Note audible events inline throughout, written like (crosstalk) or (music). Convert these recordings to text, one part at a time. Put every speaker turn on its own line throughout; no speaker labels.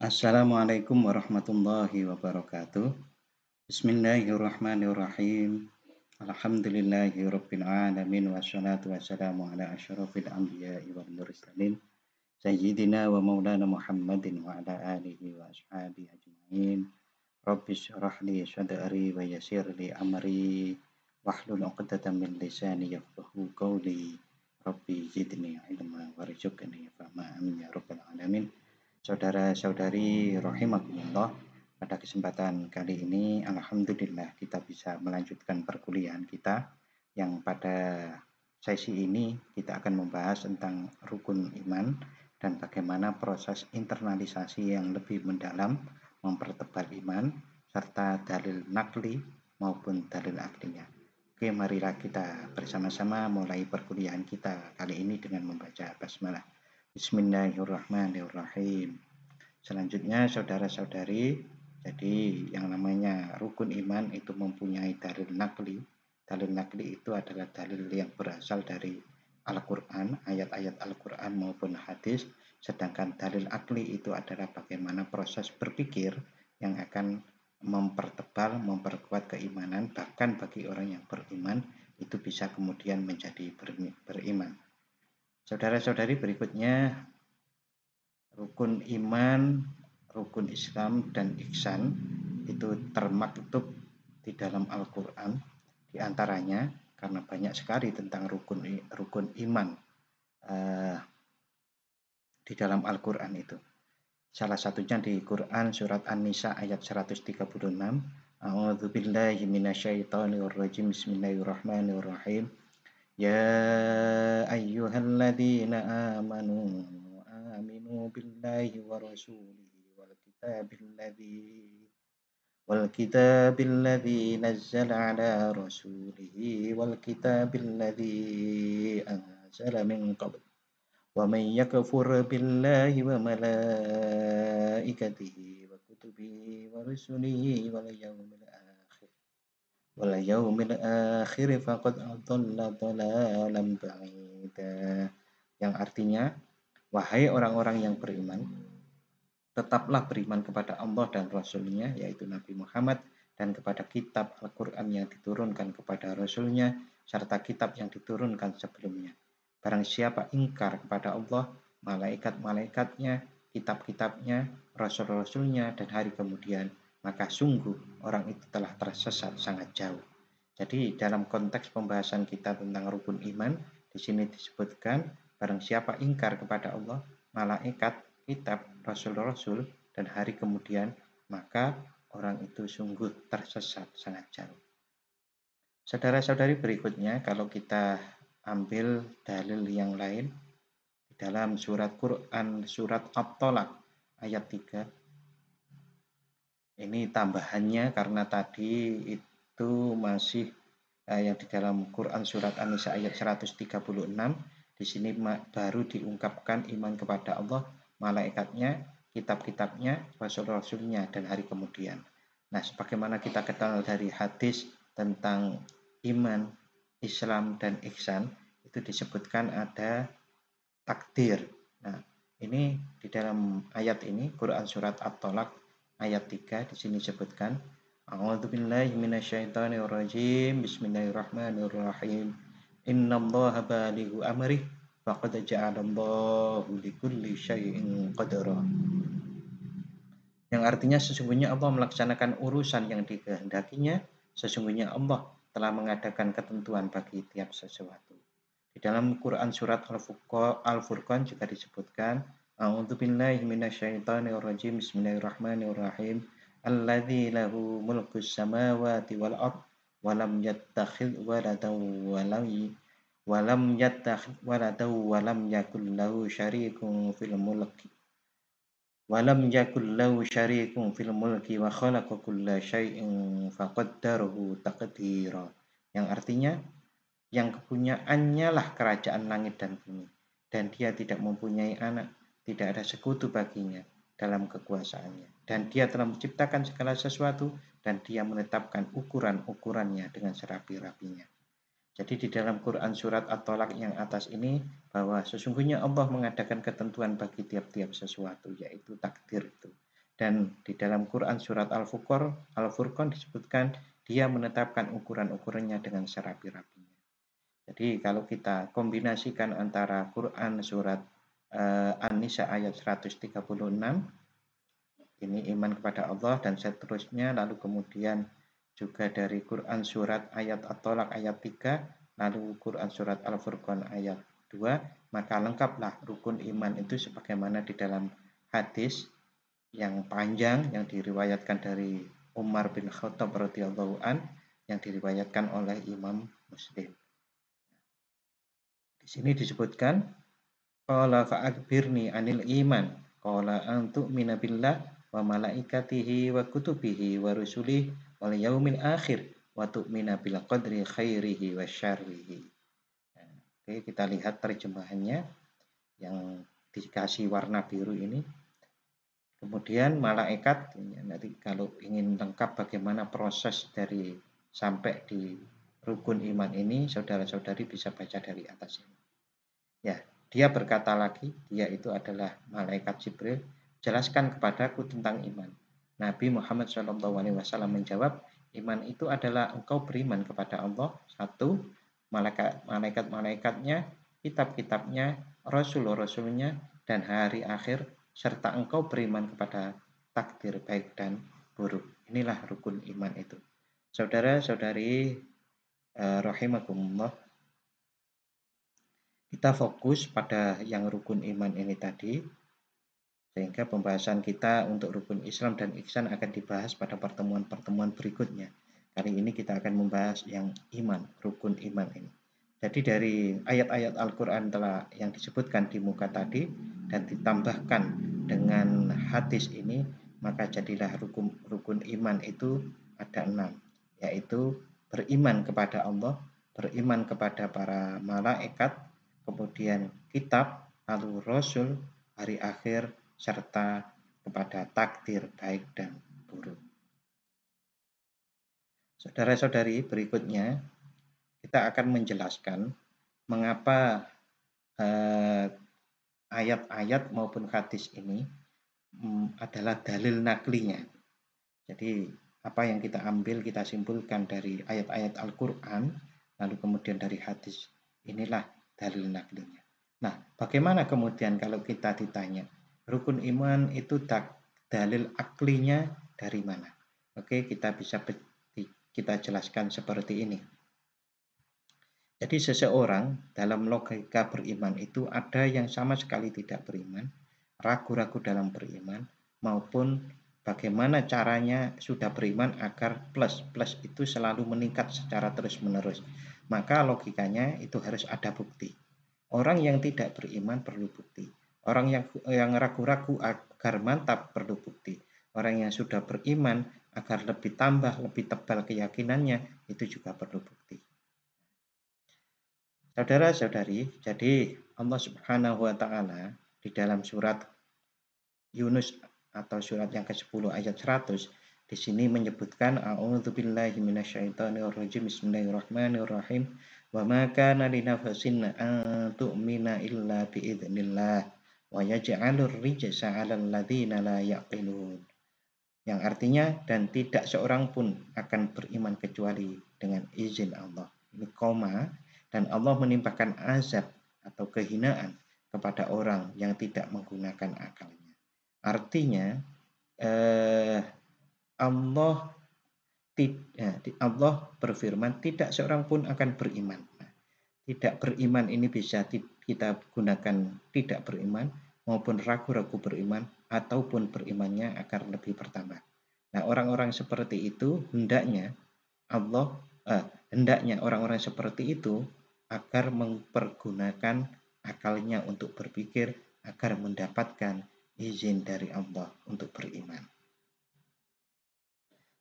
Assalamualaikum warahmatullahi wabarakatuh. Bismillahirrahmanirrahim. Alhamdulillahi rabbil alamin wassalatu wassalamu ala asyrafil anbiya'i wal mursalin sayyidina wa maulana Muhammadin wa ala alihi wa ashabi ajma'in. Rabbi syrah li sadri wa yassir li amri wahlul 'uqdatam min lisani yafqahu qawli. Rabbi zidni ilma warzuqni fahma amin ya rabbal alamin. Saudara-saudari rahimakumullah, pada kesempatan kali ini alhamdulillah kita bisa melanjutkan perkuliahan kita yang pada sesi ini kita akan membahas tentang rukun iman dan bagaimana proses internalisasi yang lebih mendalam mempertebal iman serta dalil nakli maupun dalil aklinya. Oke, marilah kita bersama-sama mulai perkuliahan kita kali ini dengan membaca basmalah. Bismillahirrahmanirrahim. Selanjutnya saudara-saudari, jadi yang namanya rukun iman itu mempunyai dalil nakli. Dalil nakli itu adalah dalil yang berasal dari Al-Quran, ayat-ayat Al-Quran maupun hadis. Sedangkan dalil akli itu adalah bagaimana proses berpikir yang akan mempertebal, memperkuat keimanan. Bahkan bagi orang yang beriman, itu bisa kemudian menjadi beriman. Saudara-saudari berikutnya rukun iman, rukun Islam dan iksan itu termaktub di dalam Al-Qur'an di antaranya karena banyak sekali tentang rukun rukun iman eh, di dalam Al-Qur'an itu. Salah satunya di Quran surat An-Nisa ayat 136. A'udzubillahi Bismillahirrahmanirrahim. يا أيها الذين آمنوا آمنوا بالله ورسوله والكتاب الذي والكتاب الذي نزل على رسوله والكتاب الذي أنزل من قبل ومن يكفر بالله وملائكته وكتبه ورسله واليوم wal yaumil akhir faqad adalla dalalan ba'ida yang artinya wahai orang-orang yang beriman tetaplah beriman kepada Allah dan Rasulnya yaitu Nabi Muhammad dan kepada kitab Al-Quran yang diturunkan kepada Rasulnya serta kitab yang diturunkan sebelumnya. Barang siapa ingkar kepada Allah, malaikat-malaikatnya, kitab-kitabnya, rasul-rasulnya, dan hari kemudian, maka sungguh orang itu telah tersesat sangat jauh. Jadi dalam konteks pembahasan kita tentang rukun iman, di sini disebutkan barang siapa ingkar kepada Allah, malaikat, kitab, rasul-rasul, dan hari kemudian, maka orang itu sungguh tersesat sangat jauh. Saudara-saudari berikutnya, kalau kita ambil dalil yang lain, dalam surat Quran, surat at ayat 3, ini tambahannya karena tadi itu masih uh, yang di dalam Quran surat An-Nisa ayat 136 di sini baru diungkapkan iman kepada Allah, malaikatnya, kitab-kitabnya, rasul-rasulnya dan hari kemudian. Nah, sebagaimana kita ketahui dari hadis tentang iman, Islam dan ihsan itu disebutkan ada takdir. Nah, ini di dalam ayat ini Quran surat At-Tolak ayat 3 di sini disebutkan A'udzubillahi minasyaitonirrajim. Bismillahirrahmanirrahim. Innallaha balighu amrih faqad ja'alallahu likulli syai'in qadara. Yang artinya sesungguhnya Allah melaksanakan urusan yang dikehendakinya, sesungguhnya Allah telah mengadakan ketentuan bagi tiap sesuatu. Di dalam Quran surat Al-Furqan juga disebutkan A'udzu billahi minasyaitonir rajim. Bismillahirrahmanirrahim. Alladzi lahu mulku samawati wal ard wa lam yattakhidh waladan wa lam wa lam yattakhidh waladan wa lam yakul lahu syarikun fil mulki wa lam yakul lahu syarikun fil mulki wa khalaqa kulla syai'in faqaddarahu taqdira. Yang artinya yang kepunyaannya lah kerajaan langit dan bumi dan dia tidak mempunyai anak tidak ada sekutu baginya dalam kekuasaannya. Dan dia telah menciptakan segala sesuatu dan dia menetapkan ukuran-ukurannya dengan serapi-rapinya. Jadi di dalam Quran surat At-Tolak yang atas ini bahwa sesungguhnya Allah mengadakan ketentuan bagi tiap-tiap sesuatu yaitu takdir itu. Dan di dalam Quran surat Al-Furqan Al-Furqan disebutkan dia menetapkan ukuran-ukurannya dengan serapi-rapinya. Jadi kalau kita kombinasikan antara Quran surat uh, An-Nisa ayat 136 ini iman kepada Allah dan seterusnya lalu kemudian juga dari Quran surat ayat At-Tolak ayat 3 lalu Quran surat Al-Furqan ayat 2 maka lengkaplah rukun iman itu sebagaimana di dalam hadis yang panjang yang diriwayatkan dari Umar bin Khattab radhiyallahu an yang diriwayatkan oleh Imam Muslim. Di sini disebutkan Qala fa'akbirni anil iman. Qala antuk minabillah wa malaikatihi wa kutubihi wa rusulih wal yaumil akhir wa tu'mina bil qadri khairihi wa syarrihi. Oke, kita lihat terjemahannya yang dikasih warna biru ini. Kemudian malaikat nanti kalau ingin lengkap bagaimana proses dari sampai di rukun iman ini, saudara-saudari bisa baca dari atas ini. Ya, dia berkata lagi, dia itu adalah malaikat Jibril, jelaskan kepadaku tentang iman. Nabi Muhammad SAW menjawab, iman itu adalah engkau beriman kepada Allah, satu, malaikat-malaikatnya, kitab-kitabnya, rasul-rasulnya, dan hari akhir, serta engkau beriman kepada takdir baik dan buruk. Inilah rukun iman itu. Saudara-saudari eh, rahimakumullah, kita fokus pada yang rukun iman ini tadi, sehingga pembahasan kita untuk rukun Islam dan Ihsan akan dibahas pada pertemuan-pertemuan berikutnya. Kali ini kita akan membahas yang iman, rukun iman ini. Jadi dari ayat-ayat Al-Quran telah yang disebutkan di muka tadi dan ditambahkan dengan hadis ini, maka jadilah rukun, rukun iman itu ada enam, yaitu beriman kepada Allah, beriman kepada para malaikat, kemudian kitab, lalu rasul, hari akhir, serta kepada takdir baik dan buruk. Saudara-saudari, berikutnya kita akan menjelaskan mengapa eh, ayat-ayat eh, maupun hadis ini hmm, adalah dalil naklinya. Jadi apa yang kita ambil, kita simpulkan dari ayat-ayat Al-Quran, lalu kemudian dari hadis, inilah dalil naklinya. Nah, bagaimana kemudian kalau kita ditanya, rukun iman itu tak dalil aklinya dari mana? Oke, kita bisa kita jelaskan seperti ini. Jadi seseorang dalam logika beriman itu ada yang sama sekali tidak beriman, ragu-ragu dalam beriman, maupun bagaimana caranya sudah beriman agar plus-plus itu selalu meningkat secara terus-menerus maka logikanya itu harus ada bukti. Orang yang tidak beriman perlu bukti. Orang yang yang ragu-ragu agar mantap perlu bukti. Orang yang sudah beriman agar lebih tambah, lebih tebal keyakinannya itu juga perlu bukti. Saudara-saudari, jadi Allah Subhanahu wa taala di dalam surat Yunus atau surat yang ke-10 ayat 100 di sini menyebutkan bismillahirrahmanirrahim wa ma kana yang artinya dan tidak seorang pun akan beriman kecuali dengan izin Allah ini koma dan Allah menimpakan azab atau kehinaan kepada orang yang tidak menggunakan akalnya artinya eh, Allah ya, Allah berfirman tidak seorang pun akan beriman. Nah, tidak beriman ini bisa kita gunakan tidak beriman maupun ragu-ragu beriman ataupun berimannya akan lebih pertama. Nah, orang-orang seperti itu hendaknya Allah eh, hendaknya orang-orang seperti itu agar mempergunakan akalnya untuk berpikir agar mendapatkan izin dari Allah untuk beriman.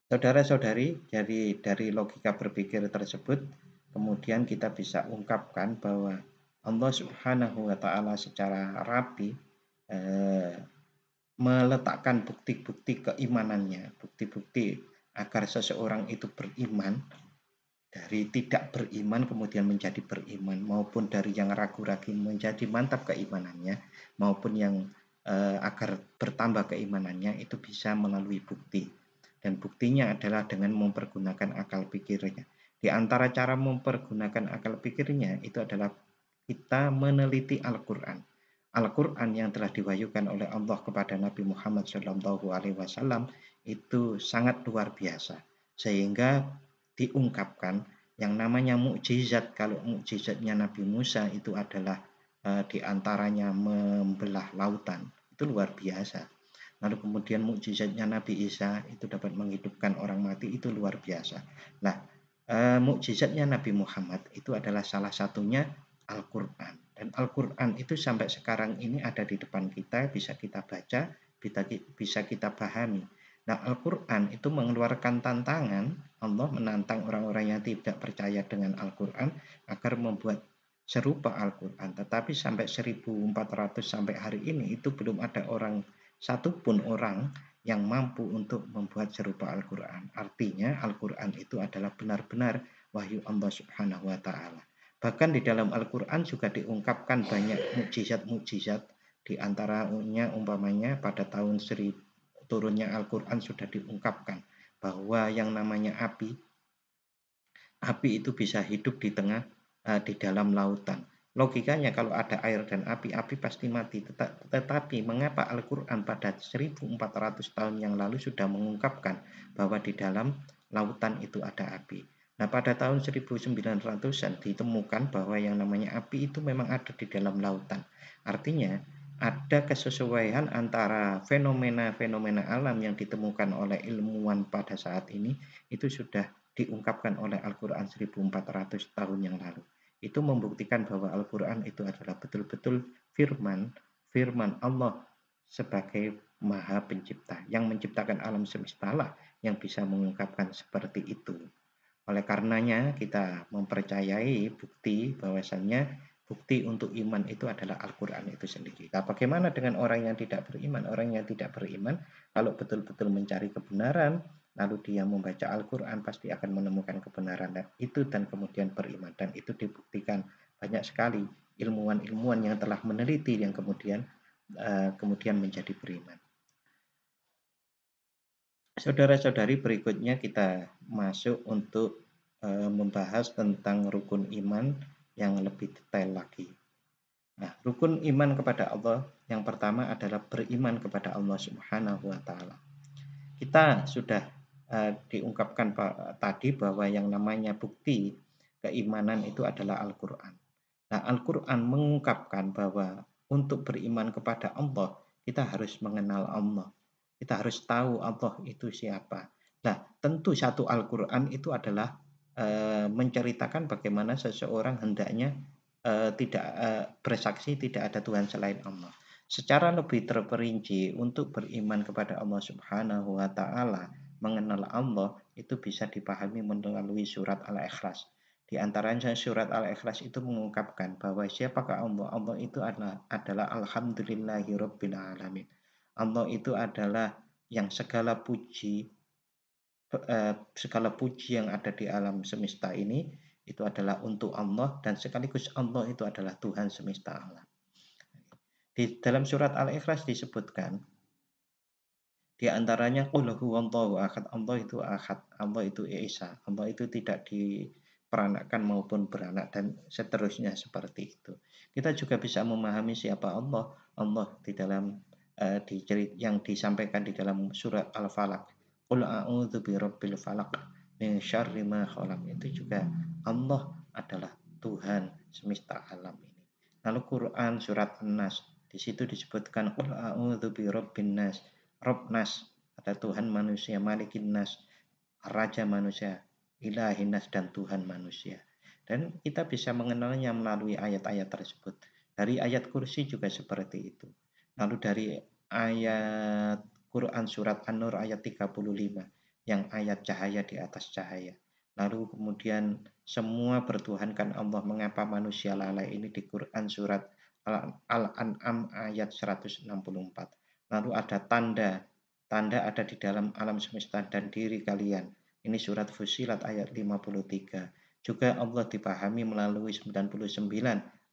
Saudara-saudari, dari dari logika berpikir tersebut kemudian kita bisa ungkapkan bahwa Allah Subhanahu wa taala secara rapi eh, meletakkan bukti-bukti keimanannya, bukti-bukti agar seseorang itu beriman dari tidak beriman kemudian menjadi beriman maupun dari yang ragu-ragu menjadi mantap keimanannya maupun yang eh, agar bertambah keimanannya itu bisa melalui bukti dan buktinya adalah dengan mempergunakan akal pikirnya. Di antara cara mempergunakan akal pikirnya itu adalah kita meneliti Al-Quran. Al-Quran yang telah diwahyukan oleh Allah kepada Nabi Muhammad SAW itu sangat luar biasa, sehingga diungkapkan yang namanya mukjizat. Kalau mukjizatnya Nabi Musa itu adalah e, eh, diantaranya membelah lautan, itu luar biasa lalu kemudian mukjizatnya Nabi Isa itu dapat menghidupkan orang mati itu luar biasa. Nah, e, mukjizatnya Nabi Muhammad itu adalah salah satunya Al-Qur'an. Dan Al-Qur'an itu sampai sekarang ini ada di depan kita, bisa kita baca, bisa kita pahami. Nah, Al-Qur'an itu mengeluarkan tantangan, Allah menantang orang-orang yang tidak percaya dengan Al-Qur'an agar membuat serupa Al-Qur'an. Tetapi sampai 1400 sampai hari ini itu belum ada orang satupun orang yang mampu untuk membuat serupa Al-Quran. Artinya Al-Quran itu adalah benar-benar wahyu Allah subhanahu wa ta'ala. Bahkan di dalam Al-Quran juga diungkapkan banyak mukjizat-mukjizat. Di antaranya umpamanya pada tahun seri, turunnya Al-Quran sudah diungkapkan bahwa yang namanya api, api itu bisa hidup di tengah, eh, di dalam lautan. Logikanya kalau ada air dan api, api pasti mati. Tetapi mengapa Al-Quran pada 1400 tahun yang lalu sudah mengungkapkan bahwa di dalam lautan itu ada api? Nah, pada tahun 1900-an ditemukan bahwa yang namanya api itu memang ada di dalam lautan. Artinya, ada kesesuaian antara fenomena-fenomena alam yang ditemukan oleh ilmuwan pada saat ini itu sudah diungkapkan oleh Al-Qur'an 1400 tahun yang lalu itu membuktikan bahwa Al-Quran itu adalah betul-betul firman, firman Allah sebagai maha pencipta, yang menciptakan alam semesta lah yang bisa mengungkapkan seperti itu. Oleh karenanya kita mempercayai bukti bahwasannya bukti untuk iman itu adalah Al-Quran itu sendiri. Nah, bagaimana dengan orang yang tidak beriman? Orang yang tidak beriman kalau betul-betul mencari kebenaran, lalu dia membaca Al-Quran pasti akan menemukan kebenaran dan itu dan kemudian beriman dan itu dibuktikan banyak sekali ilmuwan-ilmuwan yang telah meneliti yang kemudian uh, kemudian menjadi beriman. Saudara-saudari berikutnya kita masuk untuk uh, membahas tentang rukun iman yang lebih detail lagi. Nah, rukun iman kepada Allah yang pertama adalah beriman kepada Allah Subhanahu wa taala. Kita sudah Eh, diungkapkan tadi bahwa yang namanya bukti keimanan itu adalah Al-Quran. Nah, Al-Quran mengungkapkan bahwa untuk beriman kepada Allah, kita harus mengenal Allah. Kita harus tahu Allah itu siapa. Nah, tentu satu Al-Quran itu adalah e, menceritakan bagaimana seseorang hendaknya e, tidak e, bersaksi tidak ada Tuhan selain Allah. Secara lebih terperinci untuk beriman kepada Allah Subhanahu wa taala mengenal Allah itu bisa dipahami melalui surat Al-Ikhlas. Di antaranya surat Al-Ikhlas itu mengungkapkan bahwa siapakah Allah? Allah itu adalah, adalah Alhamdulillahi Rabbil Alamin. Allah itu adalah yang segala puji eh, segala puji yang ada di alam semesta ini itu adalah untuk Allah dan sekaligus Allah itu adalah Tuhan semesta alam. Di dalam surat Al-Ikhlas disebutkan di antaranya Allah itu akad Allah itu akad, Allah itu esa, Allah itu tidak diperanakan maupun beranak dan seterusnya seperti itu. Kita juga bisa memahami siapa Allah. Allah di dalam uh, di yang disampaikan di dalam surat al falak Qul a'udzu birabbil falak min syarri ma khalaq. Itu juga Allah adalah Tuhan semesta alam ini. Lalu Quran surat An-Nas di situ disebutkan qul a'udzu birabbin nas Robnas, ada Tuhan manusia, Malikin Nas, Raja manusia, Ilahin Nas, dan Tuhan manusia. Dan kita bisa mengenalnya melalui ayat-ayat tersebut. Dari ayat kursi juga seperti itu. Lalu dari ayat Quran Surat An-Nur ayat 35, yang ayat cahaya di atas cahaya. Lalu kemudian semua bertuhankan Allah. Mengapa manusia lalai ini di Quran Surat Al-An'am ayat 164 lalu ada tanda. Tanda ada di dalam alam semesta dan diri kalian. Ini surat Fusilat ayat 53. Juga Allah dipahami melalui 99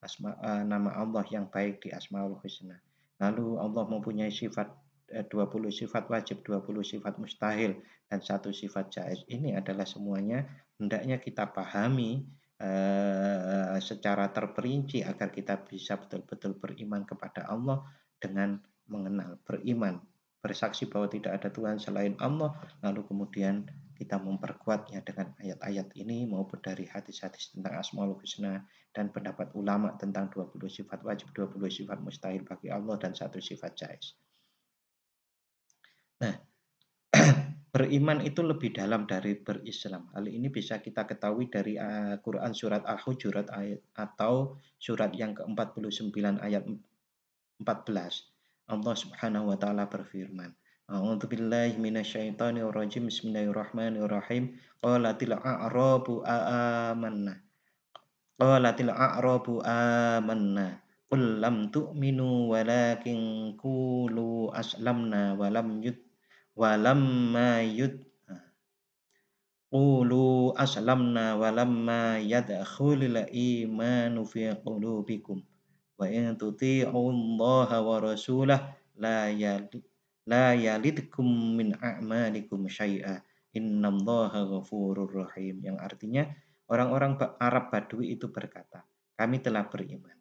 asma, uh, nama Allah yang baik di Asmaul Husna. Lalu Allah mempunyai sifat e, uh, 20 sifat wajib, 20 sifat mustahil, dan satu sifat jais. Ini adalah semuanya hendaknya kita pahami uh, secara terperinci agar kita bisa betul-betul beriman kepada Allah dengan mengenal, beriman, bersaksi bahwa tidak ada Tuhan selain Allah, lalu kemudian kita memperkuatnya dengan ayat-ayat ini maupun dari hadis-hadis tentang Asmaul Husna dan pendapat ulama tentang 20 sifat wajib, 20 sifat mustahil bagi Allah dan satu sifat jais. Nah, (clears throat) beriman itu lebih dalam dari berislam. Hal ini bisa kita ketahui dari Al eh, Quran surat Al-Hujurat atau surat yang ke-49 ayat 14 Allah Subhanahu wa taala berfirman A'udzu billahi minasyaitonir rajim. Bismillahirrahmanirrahim. Qalatil a'rabu amanna. Qalatil a'rabu amanna. Qul lam tu'minu walakin qulu aslamna walam yud ma yud Qulu aslamna ma yadkhulul imanu fi qulubikum wa in tuti'u Allah wa rasulah la yalid la yalidkum min a'malikum syai'a innallaha ghafurur rahim yang artinya orang-orang Arab Badui itu berkata kami telah beriman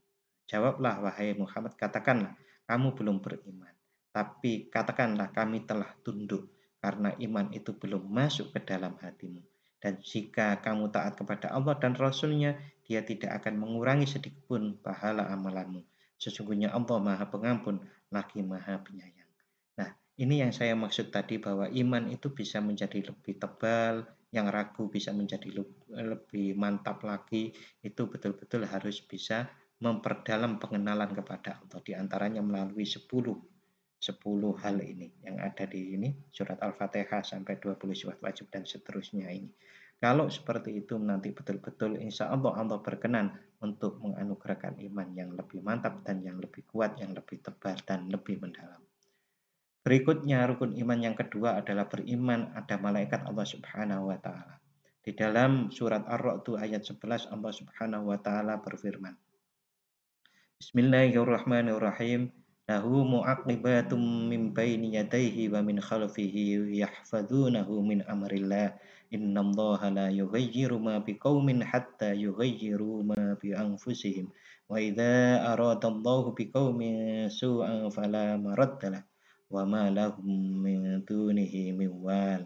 jawablah wahai Muhammad katakanlah kamu belum beriman tapi katakanlah kami telah tunduk karena iman itu belum masuk ke dalam hatimu dan jika kamu taat kepada Allah dan Rasulnya, dia tidak akan mengurangi sedikitpun pahala amalanmu. Sesungguhnya Allah Maha Pengampun, lagi Maha Penyayang. Nah, ini yang saya maksud tadi bahwa iman itu bisa menjadi lebih tebal, yang ragu bisa menjadi lebih mantap lagi, itu betul-betul harus bisa memperdalam pengenalan kepada Allah di antaranya melalui 10 10 hal ini yang ada di ini surat Al-Fatihah sampai 20 surat wajib dan seterusnya ini. Kalau seperti itu nanti betul-betul insya Allah Allah berkenan untuk menganugerahkan iman yang lebih mantap dan yang lebih kuat, yang lebih tebal dan lebih mendalam. Berikutnya rukun iman yang kedua adalah beriman ada malaikat Allah Subhanahu wa taala. Di dalam surat Ar-Ra'd ayat 11 Allah Subhanahu wa taala berfirman. Bismillahirrahmanirrahim. Lahu mu'aqibatum min baini yadayhi wa min khalfihi yahfazunahu min amrillah Inna Allah la yughayyiru ma biqaumin hatta yughayyiru ma bi anfusihim. Wa idza aradallahu Allahu biqaumin su'an fala maraddalah. Wa ma lahum min dunihi min wal.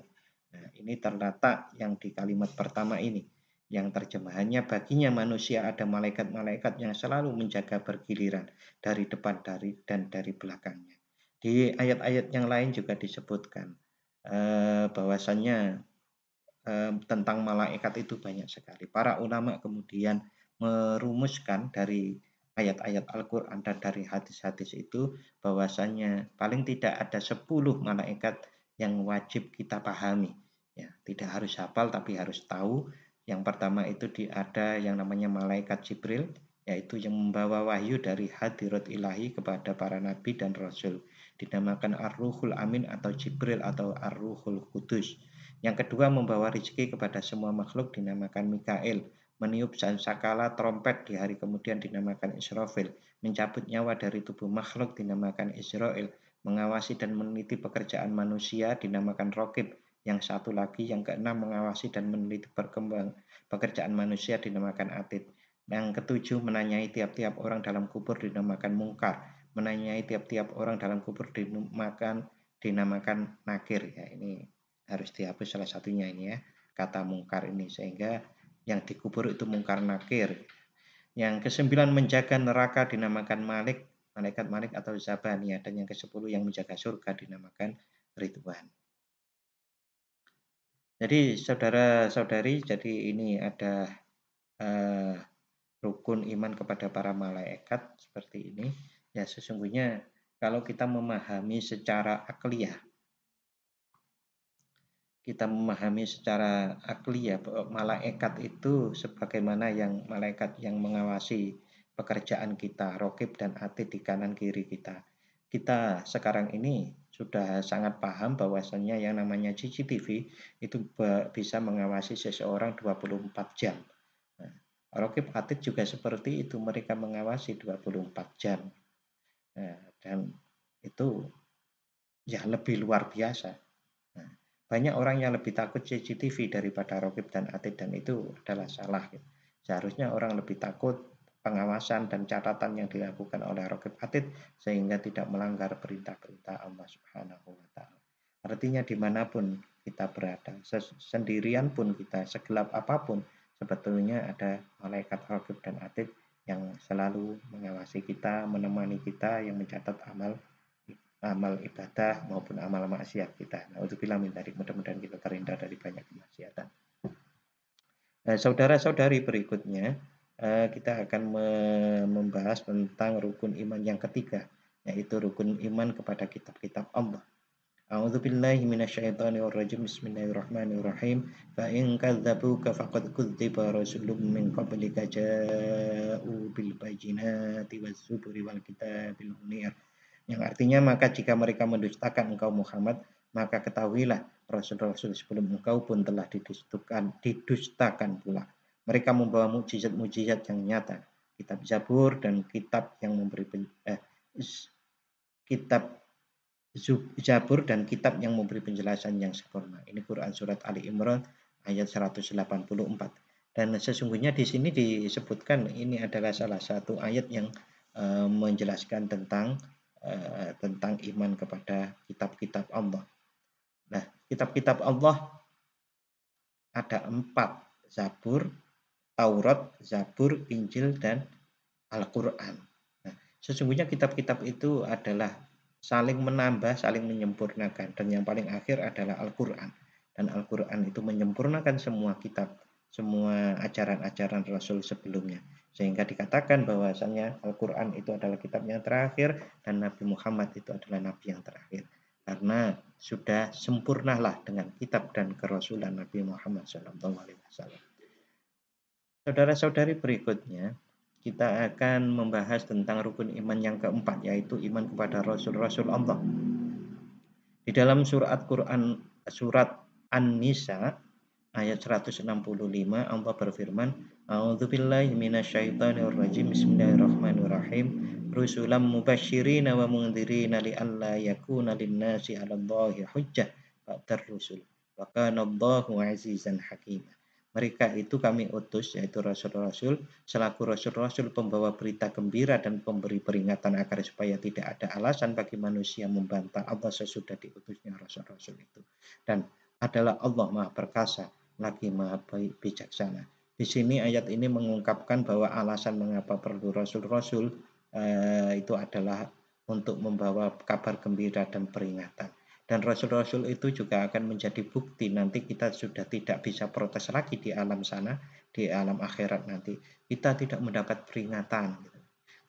Nah, ini terletak yang di kalimat pertama ini. Yang terjemahannya baginya manusia ada malaikat-malaikat yang selalu menjaga bergiliran dari depan dari dan dari belakangnya. Di ayat-ayat yang lain juga disebutkan eh, bahwasannya Eh, tentang malaikat itu banyak sekali. Para ulama kemudian merumuskan dari ayat-ayat Al-Quran dan dari hadis-hadis itu bahwasanya paling tidak ada 10 malaikat yang wajib kita pahami. Ya, tidak harus hafal tapi harus tahu. Yang pertama itu ada yang namanya malaikat Jibril, yaitu yang membawa wahyu dari hadirat ilahi kepada para nabi dan rasul. Dinamakan Ar-Ruhul Amin atau Jibril atau Ar-Ruhul Kudus yang kedua membawa rezeki kepada semua makhluk dinamakan Mikail, meniup sakala trompet di hari kemudian dinamakan Israfil, mencabut nyawa dari tubuh makhluk dinamakan Israel, mengawasi dan meneliti pekerjaan manusia dinamakan Rokib, yang satu lagi yang keenam mengawasi dan meneliti perkembangan pekerjaan manusia dinamakan Atid. Yang ketujuh menanyai tiap-tiap orang dalam kubur dinamakan mungkar, menanyai tiap-tiap orang dalam kubur dinamakan dinamakan nakir ya ini harus dihapus salah satunya ini ya kata mungkar ini sehingga yang dikubur itu mungkar nakir yang kesembilan menjaga neraka dinamakan malik malaikat malik atau ya dan yang kesepuluh yang menjaga surga dinamakan ridwan jadi saudara-saudari jadi ini ada eh, rukun iman kepada para malaikat seperti ini ya sesungguhnya kalau kita memahami secara akliyah kita memahami secara akli ya malaikat itu sebagaimana yang malaikat yang mengawasi pekerjaan kita rokib dan atid di kanan kiri kita kita sekarang ini sudah sangat paham bahwasannya yang namanya CCTV itu bisa mengawasi seseorang 24 jam nah, rokib atid juga seperti itu mereka mengawasi 24 jam nah, dan itu ya lebih luar biasa banyak orang yang lebih takut CCTV daripada rokib dan atid dan itu adalah salah. Seharusnya orang lebih takut pengawasan dan catatan yang dilakukan oleh rokib atid sehingga tidak melanggar perintah-perintah Allah Subhanahu wa taala. Artinya dimanapun kita berada, sendirian pun kita, segelap apapun, sebetulnya ada malaikat rokib dan atid yang selalu mengawasi kita, menemani kita, yang mencatat amal amal ibadah maupun amal maksiat kita. Nah, untuk bilang minta mudah-mudahan kita terhindar dari banyak kemaksiatan. Nah, Saudara-saudari berikutnya, eh, kita akan membahas tentang rukun iman yang ketiga, yaitu rukun iman kepada kitab-kitab Allah. A'udzu billahi minasyaitonir rajim. Bismillahirrahmanirrahim. Fa in kadzdzabuka faqad kudziba rasulun min qablika ja'u bil bayyinati waz-zuburi wal kitabil munir. Yang artinya maka jika mereka mendustakan engkau Muhammad, maka ketahuilah rasul-rasul sebelum engkau pun telah didustakan, didustakan pula. Mereka membawa mujizat-mujizat yang nyata, kitab Zabur dan kitab yang memberi eh, kitab Zabur dan kitab yang memberi penjelasan yang sempurna. Ini Quran surat Ali Imran ayat 184. Dan sesungguhnya di sini disebutkan ini adalah salah satu ayat yang eh, menjelaskan tentang Eh, tentang iman kepada kitab-kitab Allah. Nah, kitab-kitab Allah ada empat, Zabur, Taurat, Zabur, Injil, dan Al-Quran. Nah, sesungguhnya kitab-kitab itu adalah saling menambah, saling menyempurnakan. Dan yang paling akhir adalah Al-Quran. Dan Al-Quran itu menyempurnakan semua kitab semua ajaran-ajaran Rasul sebelumnya. Sehingga dikatakan bahwasanya Al-Quran itu adalah kitab yang terakhir dan Nabi Muhammad itu adalah Nabi yang terakhir. Karena sudah sempurnalah dengan kitab dan kerasulan Nabi Muhammad SAW. Saudara-saudari berikutnya, kita akan membahas tentang rukun iman yang keempat, yaitu iman kepada Rasul-Rasul Allah. Di dalam surat Quran, surat An-Nisa ayat 165 Allah berfirman A'udzubillahi minasyaitonirrajim Bismillahirrahmanirrahim Rusulam mubasyirin wa mundhirin li'alla yakuna lin-nasi 'ala Allahi hujjah ba'dar rusul wa kana Allahu 'azizan hakim mereka itu kami utus yaitu rasul-rasul selaku rasul-rasul pembawa berita gembira dan pemberi peringatan agar supaya tidak ada alasan bagi manusia membantah Allah sesudah diutusnya rasul-rasul itu dan adalah Allah Maha Perkasa lagi maha bijaksana. Di sini ayat ini mengungkapkan bahwa alasan mengapa perlu rasul-rasul eh, itu adalah untuk membawa kabar gembira dan peringatan. Dan rasul-rasul itu juga akan menjadi bukti nanti kita sudah tidak bisa protes lagi di alam sana, di alam akhirat nanti. Kita tidak mendapat peringatan, gitu.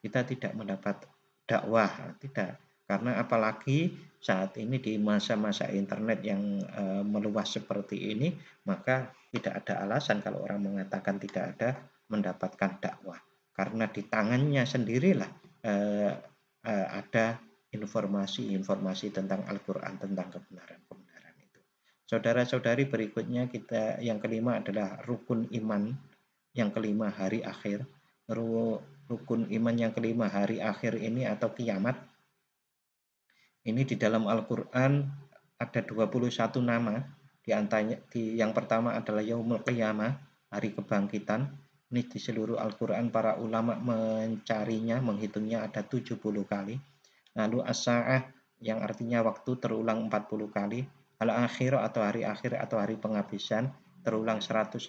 kita tidak mendapat dakwah, tidak karena apalagi saat ini di masa-masa internet yang e, meluas seperti ini, maka tidak ada alasan kalau orang mengatakan tidak ada mendapatkan dakwah. Karena di tangannya sendirilah e, e, ada informasi-informasi tentang Al-Quran, tentang kebenaran-kebenaran itu. Saudara-saudari berikutnya kita yang kelima adalah rukun iman, yang kelima hari akhir. Rukun iman yang kelima hari akhir ini atau kiamat ini di dalam Al-Quran ada 21 nama. Di antanya, di, yang pertama adalah Yaumul Qiyamah, hari kebangkitan. Ini di seluruh Al-Quran para ulama mencarinya, menghitungnya ada 70 kali. Lalu As-Sa'ah yang artinya waktu terulang 40 kali. Al-Akhir atau hari akhir atau hari penghabisan terulang 115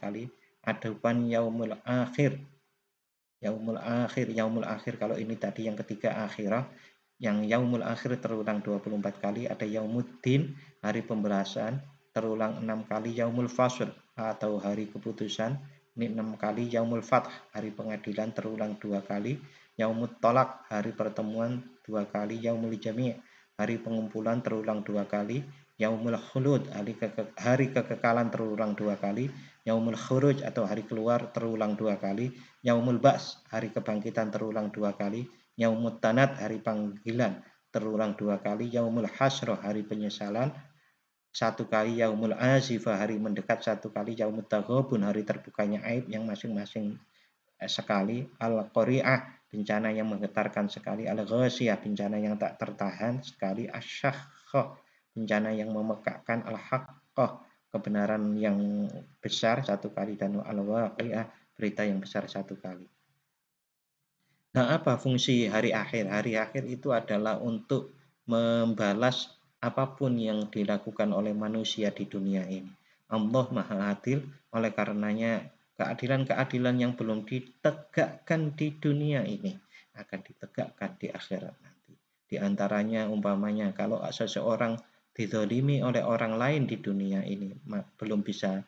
kali. Adaban Yaumul Akhir Yaumul akhir, yaumul akhir kalau ini tadi yang ketiga akhirah, yang yaumul akhir terulang 24 kali, ada yaumuddin, hari pembelasan terulang 6 kali yaumul fasl atau hari keputusan, ini 6 kali yaumul fath, hari pengadilan terulang 2 kali, yaumut tolak, hari pertemuan 2 kali, yaumul jami' hari pengumpulan terulang 2 kali, yaumul khulud, hari, keke hari kekekalan terulang 2 kali, yaumul khuruj atau hari keluar terulang 2 kali, yaumul ba's, hari kebangkitan terulang 2 kali, yaumut tanat hari panggilan terulang dua kali yaumul hasro hari penyesalan satu kali yaumul azifah hari mendekat satu kali yaumut taghobun hari terbukanya aib yang masing-masing eh, sekali al qariah bencana yang menggetarkan sekali al ghasiyah bencana yang tak tertahan sekali asyakhah bencana yang memekakkan al haqqah kebenaran yang besar satu kali dan al waqiah berita yang besar satu kali Nah, apa fungsi hari akhir? Hari akhir itu adalah untuk membalas apapun yang dilakukan oleh manusia di dunia ini. Allah Maha Adil, oleh karenanya keadilan-keadilan yang belum ditegakkan di dunia ini akan ditegakkan di akhirat nanti. Di antaranya umpamanya kalau seseorang didolimi oleh orang lain di dunia ini belum bisa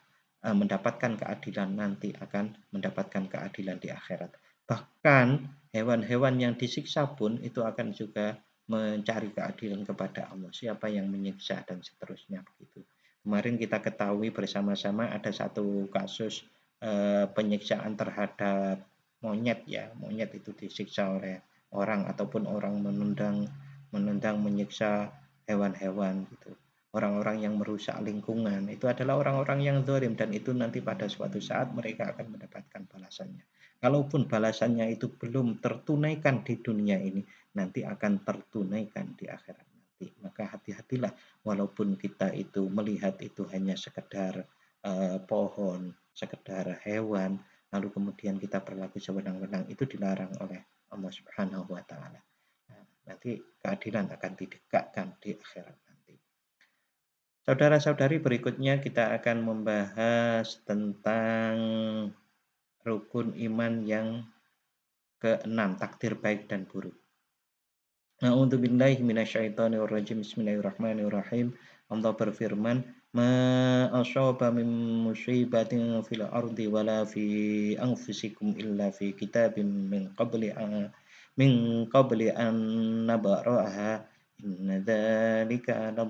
e, mendapatkan keadilan nanti akan mendapatkan keadilan di akhirat. Bahkan hewan-hewan yang disiksa pun itu akan juga mencari keadilan kepada Allah. Siapa yang menyiksa dan seterusnya begitu. Kemarin kita ketahui bersama-sama ada satu kasus eh, penyiksaan terhadap monyet ya. Monyet itu disiksa oleh orang ataupun orang menendang menendang menyiksa hewan-hewan gitu. Orang-orang yang merusak lingkungan itu adalah orang-orang yang dorim dan itu nanti pada suatu saat mereka akan mendapatkan balasannya. Kalaupun balasannya itu belum tertunaikan di dunia ini, nanti akan tertunaikan di akhirat nanti. Maka hati-hatilah walaupun kita itu melihat itu hanya sekedar eh, pohon, sekedar hewan, lalu kemudian kita berlaku sewenang-wenang itu dilarang oleh Allah Subhanahu wa taala. Nah, nanti keadilan akan didekatkan di akhirat nanti. Saudara-saudari, berikutnya kita akan membahas tentang rukun iman yang keenam takdir baik dan buruk. Nah Na'udzubillahi minasyaitonirrajim. Bismillahirrahmanirrahim. Allah berfirman, "Ma asyaba min musibatin fil ardi wala fi anfusikum illa fi kitabim min qabli an min qabli an nabaraha. inna dzalika 'ala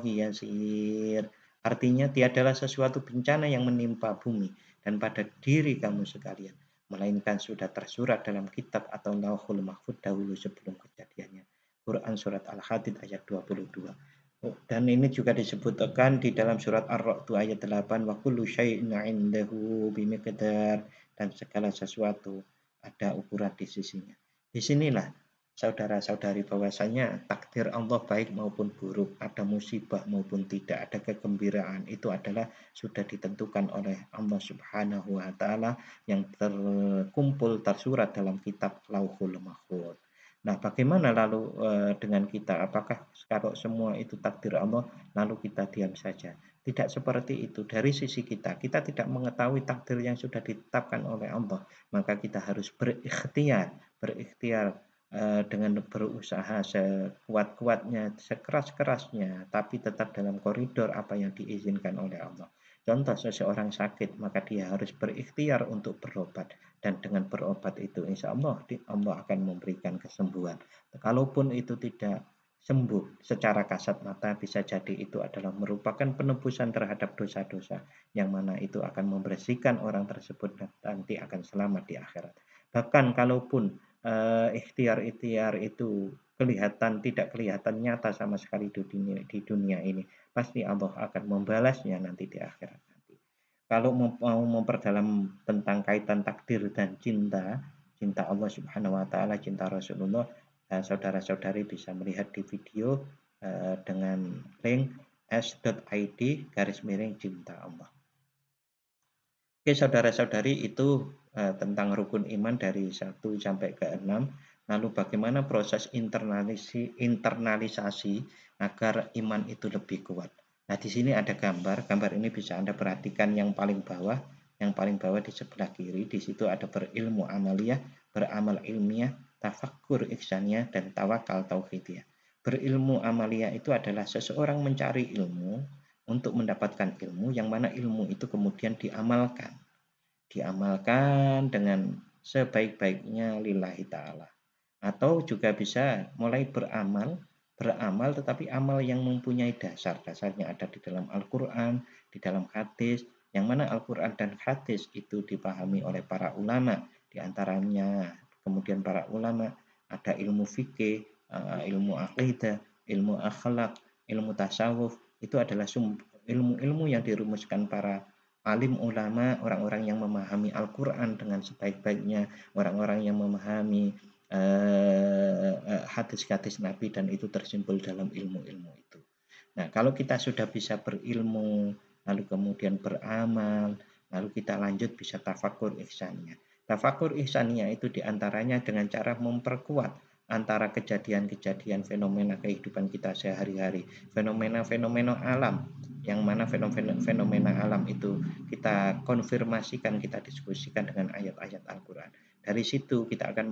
yasir." Artinya tiadalah sesuatu bencana yang menimpa bumi dan pada diri kamu sekalian, melainkan sudah tersurat dalam kitab atau lauhul mahfud dahulu sebelum kejadiannya. Quran Surat Al-Hadid ayat 22. Dan ini juga disebutkan di dalam surat ar radu ayat 8 wa kullu syai'in 'indahu dan segala sesuatu ada ukuran di sisinya. Disinilah saudara-saudari bahwasanya takdir Allah baik maupun buruk, ada musibah maupun tidak, ada kegembiraan itu adalah sudah ditentukan oleh Allah Subhanahu wa taala yang terkumpul tersurat dalam kitab Lauhul Mahfuz. Nah, bagaimana lalu eh, dengan kita? Apakah kalau semua itu takdir Allah lalu kita diam saja? Tidak seperti itu. Dari sisi kita, kita tidak mengetahui takdir yang sudah ditetapkan oleh Allah, maka kita harus berikhtiar, berikhtiar Eh, dengan berusaha sekuat-kuatnya, sekeras-kerasnya, tapi tetap dalam koridor apa yang diizinkan oleh Allah. Contoh seseorang sakit, maka dia harus berikhtiar untuk berobat. Dan dengan berobat itu, insya Allah, Allah akan memberikan kesembuhan. Kalaupun itu tidak sembuh secara kasat mata, bisa jadi itu adalah merupakan penebusan terhadap dosa-dosa, yang mana itu akan membersihkan orang tersebut dan nanti akan selamat di akhirat. Bahkan kalaupun uh, ikhtiar-ikhtiar itu kelihatan tidak kelihatan nyata sama sekali di dunia, di dunia ini pasti Allah akan membalasnya nanti di akhirat nanti kalau mau memperdalam tentang kaitan takdir dan cinta cinta Allah Subhanahu Wa Taala cinta Rasulullah eh, saudara-saudari bisa melihat di video eh, dengan link s.id garis miring cinta Allah Oke saudara-saudari itu Eh, tentang rukun iman dari 1 sampai ke 6. Lalu bagaimana proses internalisasi, internalisasi agar iman itu lebih kuat. Nah, di sini ada gambar. Gambar ini bisa Anda perhatikan yang paling bawah. Yang paling bawah di sebelah kiri, di situ ada berilmu amalia, beramal ilmiah, tafakur iksannya dan tawakal tauhidiyah. Berilmu amalia itu adalah seseorang mencari ilmu untuk mendapatkan ilmu yang mana ilmu itu kemudian diamalkan diamalkan dengan sebaik-baiknya lillahi ta'ala. Atau juga bisa mulai beramal, beramal tetapi amal yang mempunyai dasar. Dasarnya ada di dalam Al-Quran, di dalam hadis, yang mana Al-Quran dan hadis itu dipahami oleh para ulama. Di antaranya kemudian para ulama ada ilmu fikih, eh, ilmu akidah, ilmu akhlak, ilmu tasawuf. Itu adalah ilmu-ilmu yang dirumuskan para alim ulama, orang-orang yang memahami Al-Quran dengan sebaik-baiknya, orang-orang yang memahami uh, eh, eh, hadis-hadis Nabi dan itu tersimpul dalam ilmu-ilmu itu. Nah, kalau kita sudah bisa berilmu, lalu kemudian beramal, lalu kita lanjut bisa tafakur ihsannya. Tafakur ihsannya itu diantaranya dengan cara memperkuat antara kejadian-kejadian fenomena kehidupan kita sehari-hari, fenomena-fenomena alam yang mana fenomena, fenomena alam itu kita konfirmasikan, kita diskusikan dengan ayat-ayat Al-Qur'an. Dari situ kita akan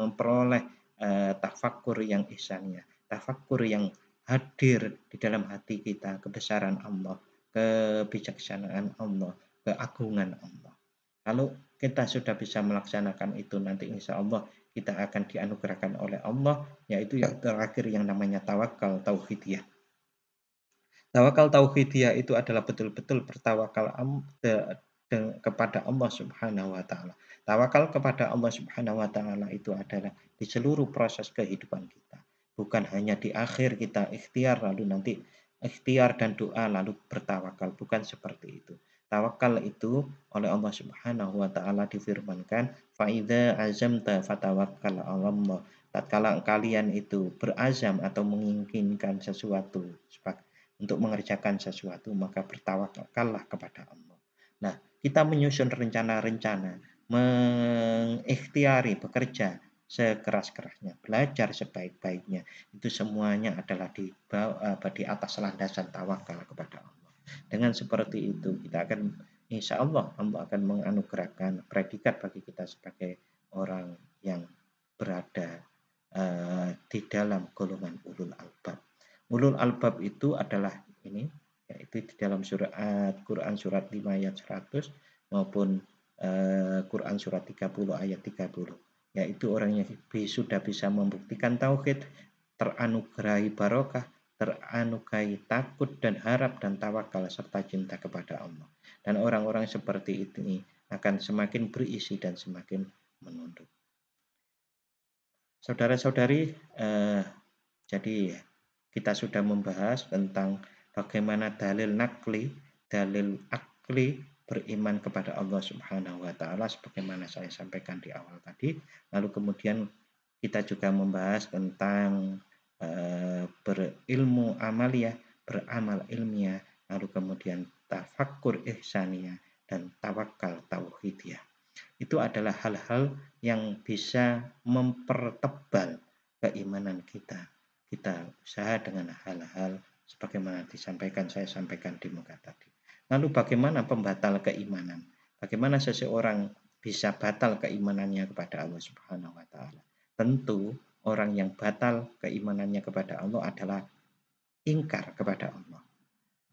memperoleh uh, eh, tafakur yang isanya, tafakur yang hadir di dalam hati kita kebesaran Allah, kebijaksanaan Allah, keagungan Allah. Kalau kita sudah bisa melaksanakan itu nanti insya Allah kita akan dianugerahkan oleh Allah, yaitu yang terakhir yang namanya tawakal tauhidiyah. Tawakal tauhidiyah itu adalah betul-betul bertawakal kepada Allah Subhanahu wa taala. Tawakal kepada Allah Subhanahu wa taala itu adalah di seluruh proses kehidupan kita, bukan hanya di akhir kita ikhtiar lalu nanti ikhtiar dan doa lalu bertawakal, bukan seperti itu. Tawakal itu oleh Allah Subhanahu wa taala difirmankan Faida ta fatawakkal Allah. Tatkala kalian itu berazam atau menginginkan sesuatu untuk mengerjakan sesuatu, maka bertawakallah kepada Allah. Nah, kita menyusun rencana-rencana, mengikhtiari bekerja sekeras-kerasnya, belajar sebaik-baiknya. Itu semuanya adalah di bawah, di atas landasan tawakal kepada Allah. Dengan seperti itu kita akan insya Allah Allah akan menganugerahkan predikat bagi kita sebagai orang yang berada uh, di dalam golongan ulul albab. Ulul albab itu adalah ini yaitu di dalam surat eh, Quran surat 5 ayat 100 maupun uh, Quran surat 30 ayat 30 yaitu orang yang sudah bisa membuktikan tauhid teranugerahi barokah teranugerahi takut dan harap dan tawakal serta cinta kepada Allah dan orang-orang seperti ini akan semakin berisi dan semakin menunduk. Saudara-saudari, eh, jadi kita sudah membahas tentang bagaimana dalil nakli, dalil akli beriman kepada Allah Subhanahu wa taala sebagaimana saya sampaikan di awal tadi. Lalu kemudian kita juga membahas tentang eh, berilmu amalia, beramal ilmiah, lalu kemudian tafakur ihsaniyah, dan tawakal tauhidiyah. Itu adalah hal-hal yang bisa mempertebal keimanan kita. Kita usaha dengan hal-hal sebagaimana disampaikan saya sampaikan di muka tadi. Lalu bagaimana pembatal keimanan? Bagaimana seseorang bisa batal keimanannya kepada Allah Subhanahu wa taala? Tentu orang yang batal keimanannya kepada Allah adalah ingkar kepada Allah,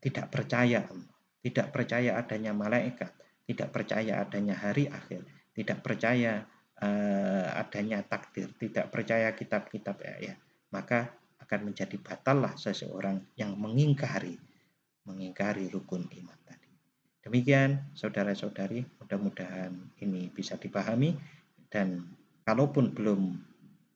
tidak percaya Allah tidak percaya adanya malaikat, tidak percaya adanya hari akhir, tidak percaya uh, adanya takdir, tidak percaya kitab-kitab ya, ya, maka akan menjadi batallah seseorang yang mengingkari mengingkari rukun iman tadi. Demikian saudara-saudari, mudah-mudahan ini bisa dipahami dan kalaupun belum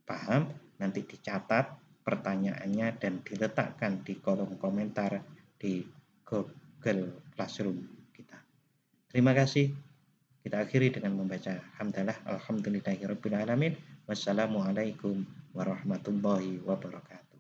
paham nanti dicatat pertanyaannya dan diletakkan di kolom komentar di grup Google Classroom kita. Terima kasih. Kita akhiri dengan membaca hamdalah alhamdulillahirabbil alamin. Wassalamualaikum warahmatullahi wabarakatuh.